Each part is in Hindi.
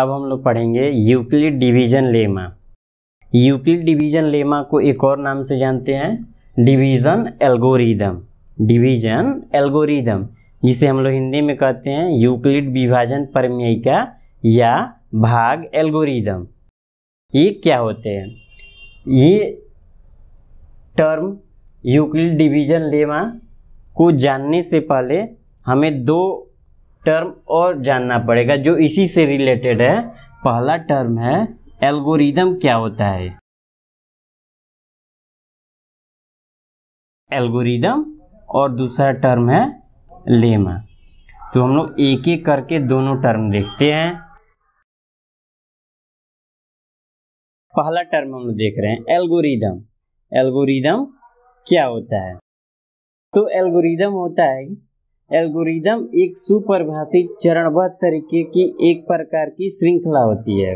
अब हम लोग पढ़ेंगे Euclid division lemma Euclid division lemma को एक और नाम से जानते हैं डिवीज़न एल्गोरिदम डिवीजन एल्गोरिदम जिसे हम लोग हिंदी में कहते हैं यूक्लिड विभाजन परमेयिका या भाग एल्गोरिदम ये क्या होते हैं ये टर्म यूक्लिड डिवीजन लेमा को जानने से पहले हमें दो टर्म और जानना पड़ेगा जो इसी से रिलेटेड है पहला टर्म है एल्गोरिदम क्या होता है एल्गोरिदम और दूसरा टर्म है लेमा तो हम लोग एक एक करके दोनों टर्म देखते हैं पहला टर्म हम लोग देख रहे हैं एल्गोरिदम एल्गोरिदम क्या होता है तो एल्गोरिदम होता है एल्गोरिदम एक सुपरिभाषित चरणबद्ध तरीके की एक प्रकार की श्रृंखला होती है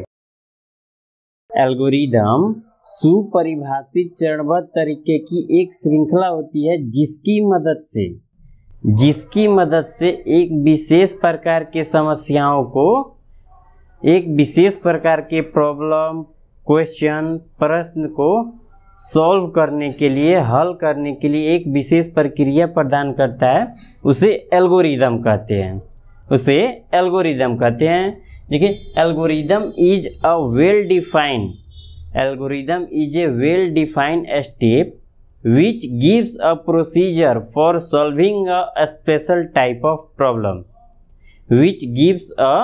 एल्गोरिदम सुपरिभाषित चरणबद्ध तरीके की एक श्रृंखला होती है जिसकी मदद से जिसकी मदद से एक विशेष प्रकार के समस्याओं को एक विशेष प्रकार के प्रॉब्लम क्वेश्चन प्रश्न को सॉल्व करने के लिए हल करने के लिए एक विशेष प्रक्रिया प्रदान करता है उसे एल्गोरिदम कहते हैं उसे एल्गोरिदम कहते हैं देखिए algorithm is a well defined algorithm is a well defined step which gives a procedure for solving a special type of problem which gives a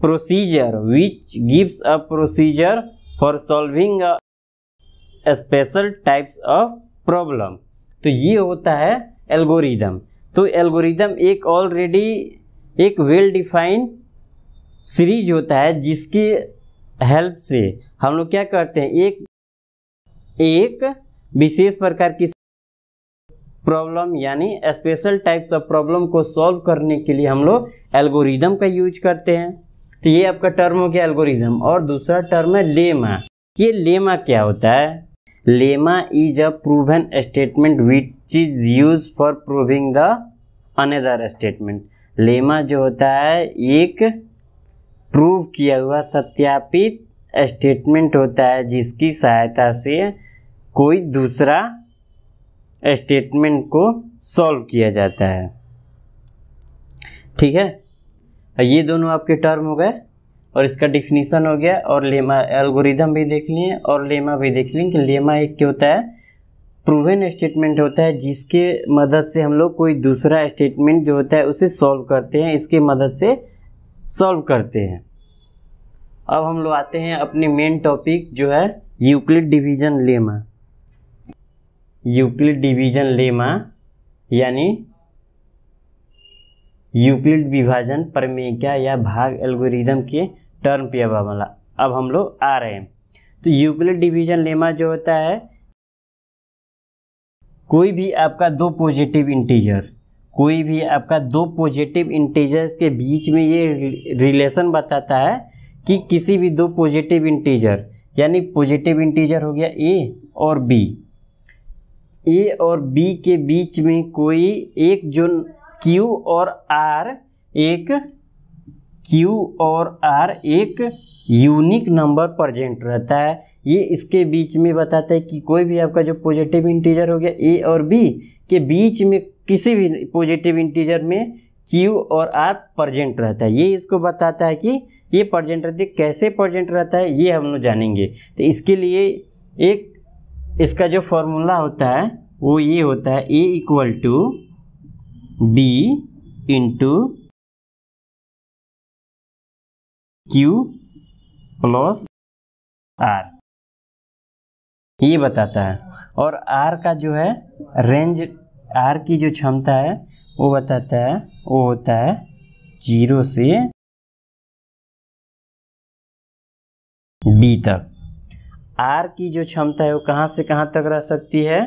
procedure which gives a procedure for solving a special types of problem तो ये होता है एल्गोरिदम तो एल्गोरिदम एक ऑलरेडी एक वेल डिफाइंड सीरीज होता है जिसकी हेल्प से हम लोग क्या करते हैं एक एक विशेष प्रकार की प्रॉब्लम यानी स्पेशल टाइप्स ऑफ प्रॉब्लम को सॉल्व करने के लिए हम लोग एल्गोरिदम का यूज करते हैं तो ये आपका टर्म हो गया एल्गोरिदम और दूसरा टर्म है लेमा ये लेमा क्या होता है lemma is a proven statement which is use for proving the another statement lemma जो होता है एक प्रूव किया हुआ सत्यापित स्टेटमेंट होता है जिसकी सहायता से कोई दूसरा स्टेटमेंट को सॉल्व किया जाता है ठीक है ये दोनों आपके टर्म हो गए और इसका डिफिनीसन हो गया और लेमा एल्गोरिदम भी देख लिए और लेमा भी देख लिए कि लेमा एक क्या होता है प्रूवन स्टेटमेंट होता है जिसके मदद से हम लोग कोई दूसरा स्टेटमेंट जो होता है उसे सॉल्व करते हैं इसके मदद से सॉल्व करते हैं अब हम लोग आते हैं अपने मेन टॉपिक जो है Euclid division lemma Euclid division lemma यानी यूक्लिड विभाजन प्रमेय या भाग एल्गोरिदम के टर्म पे अब हम अब हम लोग आ रहे हैं तो यूक्लिड डिवीजन लेमा जो होता है कोई भी आपका दो पॉजिटिव इंटीजर कोई भी आपका दो पॉजिटिव इंटीजर्स के बीच में ये रिलेशन बताता है कि किसी भी दो पॉजिटिव इंटीजर यानी पॉजिटिव इंटीजर हो गया ए और बी ए और बी के बीच में कोई एक जो क्यू और आर एक क्यू और आर एक यूनिक नंबर प्रजेंट रहता है ये इसके बीच में बताता है कि कोई भी आपका जो पॉजिटिव इंटीजर हो गया ए और बी के बीच में किसी भी पॉजिटिव इंटीजर में क्यू और आर प्रजेंट रहता है ये इसको बताता है कि ये प्रजेंट रहती है कैसे प्रजेंट रहता है ये हम लोग जानेंगे तो इसके लिए एक इसका जो फॉर्मूला होता है वो ये होता है A equal to B into Q plus R ये बताता है और आर का जो है रेंज आर की जो क्षमता है वो बताता है वो होता है जीरो से बी तक आर की जो क्षमता है वो कहाँ से कहाँ तक रह सकती है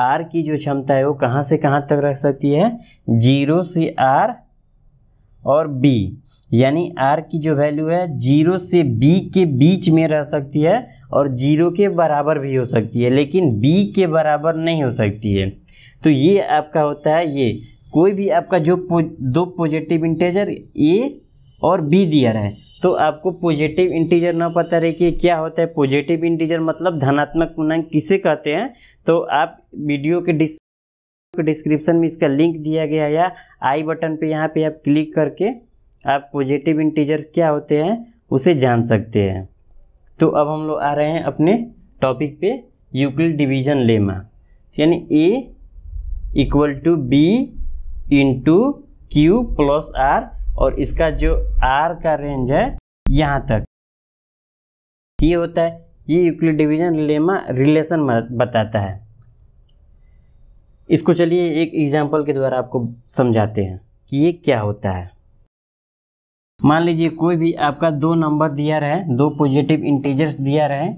आर की जो क्षमता है वो कहाँ से कहाँ तक रख सकती है जीरो से आर और बी यानी आर की जो वैल्यू है जीरो से बी के बीच में रह सकती है और जीरो के बराबर भी हो सकती है लेकिन बी के बराबर नहीं हो सकती है तो ये आपका होता है ये कोई भी आपका जो दो पॉजिटिव इंटेजर ए और बी दिया रहे तो आपको पॉजिटिव इंटीजर ना पता रहे कि क्या होता है पॉजिटिव इंटीजर मतलब धनात्मक पूर्णांक किसे कहते हैं तो आप वीडियो के डिस डिस्क्रिप्शन में इसका लिंक दिया गया है या आई बटन पे यहाँ पे आप क्लिक करके आप पॉजिटिव इंटीजर क्या होते हैं उसे जान सकते हैं तो अब हम लोग आ रहे हैं अपने टॉपिक पे यूक्लिड डिवीजन लेमा यानी A equal to B into Q plus R और इसका जो आर का रेंज है यहाँ तक ये होता है ये यूक्लिड डिवीजन लेमा रिलेशन बताता है इसको चलिए एक एग्जाम्पल के द्वारा आपको समझाते हैं कि ये क्या होता है मान लीजिए कोई भी आपका दो नंबर दिया रहे दो पॉजिटिव इंटीजर्स दिया रहे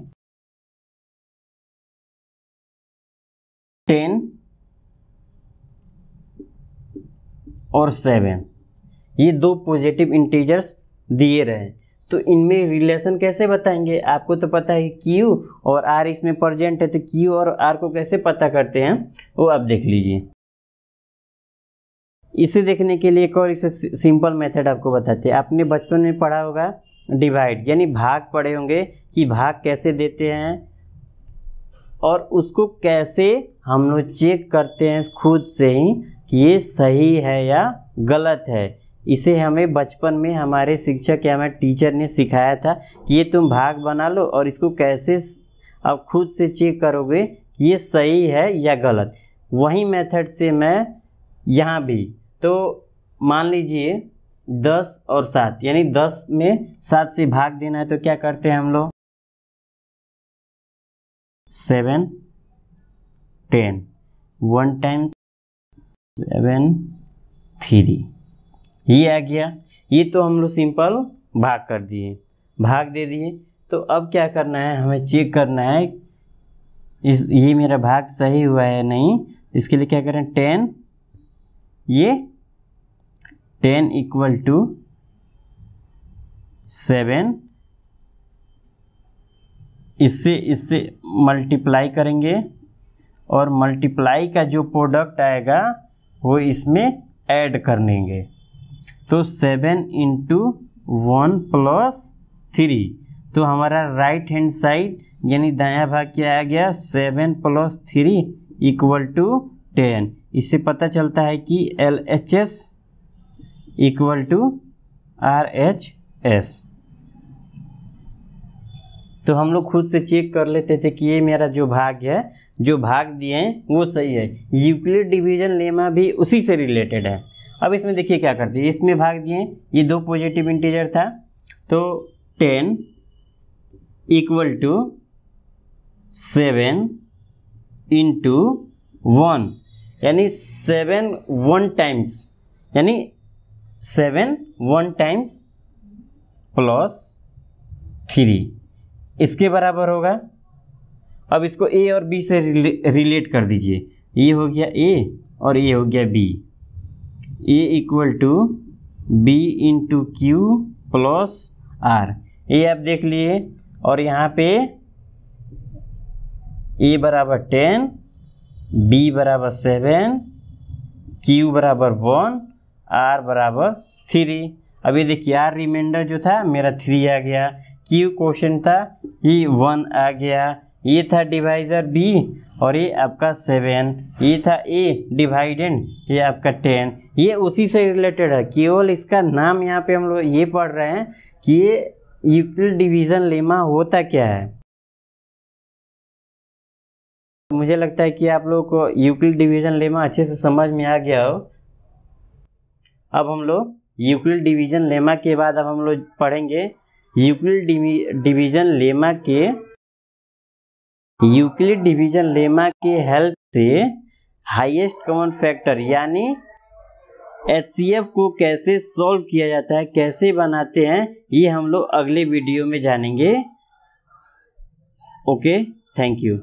टेन और सेवन ये दो पॉजिटिव इंटीजर्स दिए रहे तो इनमें रिलेशन कैसे बताएंगे आपको तो पता है क्यू और आर इसमें प्रजेंट है तो क्यू और आर को कैसे पता करते हैं वो आप देख लीजिए इसे देखने के लिए एक और इसे सिंपल मेथड आपको बताते हैं आपने बचपन में पढ़ा होगा डिवाइड यानी भाग पड़े होंगे कि भाग कैसे देते हैं और उसको कैसे हम लोग चेक करते हैं खुद से ही कि ये सही है या गलत है इसे हमें बचपन में हमारे शिक्षक या हमारे टीचर ने सिखाया था कि ये तुम भाग बना लो और इसको कैसे अब खुद से चेक करोगे कि ये सही है या गलत वही मेथड से मैं यहाँ भी तो मान लीजिए दस और सात यानी दस में सात से भाग देना है तो क्या करते हैं हम लोग seven ten one times seven three ये आ गया ये तो हम लोग सिंपल भाग कर दिए भाग दे दिए तो अब क्या करना है हमें चेक करना है इस ये मेरा भाग सही हुआ है नहीं इसके लिए क्या करें टेन ये टेन इक्वल टू सेवन इससे इससे मल्टीप्लाई करेंगे और मल्टीप्लाई का जो प्रोडक्ट आएगा वो इसमें ऐड कर लेंगे तो seven into one plus three तो हमारा राइट हैंड साइड यानी दाया भाग क्या आ गया seven plus three equal to ten इससे पता चलता है कि L H S equal to R H S तो हम लोग खुद से चेक कर लेते थे कि ये मेरा जो भाग है जो भाग दिए हैं वो सही है यूक्लिड डिवीजन लेमा भी उसी से रिलेटेड है अब इसमें देखिए क्या करते हैं इसमें भाग दिए ये दो पॉजिटिव इंटीजर था तो ten equal to seven into one यानी सेवन वन टाइम्स यानी seven one times plus three इसके बराबर होगा अब इसको ए और बी से रिले, रिलेट कर दीजिए ये हो गया ए और ये हो गया B A equal to B into Q plus R ये आप देख लिए और यहाँ पे ए बराबर टेन बी बराबर सेवन क्यू बराबर वन आर बराबर थ्री अभी देखिए आर रिमाइंडर जो था मेरा थ्री आ गया क्यू क्वेश्चन था ये वन आ गया ये e था डिवाइजर बी और ये आपका सेवन ये e था ए डिवाइडेंड ये आपका टेन ये उसी से रिलेटेड है केवल इसका नाम यहाँ पे हम लोग ये पढ़ रहे हैं कि ये यूक्लिड डिवीजन लेमा होता क्या है मुझे लगता है कि आप लोग को यूक्लिड डिवीजन लेमा अच्छे से समझ में आ गया हो अब हम लोग यूक्लिड डिवीजन लेमा के बाद अब हम लोग पढ़ेंगे यूक्लिड डिवीजन लेमा के यूक्लिड डिवीजन लेमा के हेल्प से हाईएस्ट कॉमन फैक्टर यानी एच को कैसे सॉल्व किया जाता है कैसे बनाते हैं ये हम लोग अगले वीडियो में जानेंगे ओके थैंक यू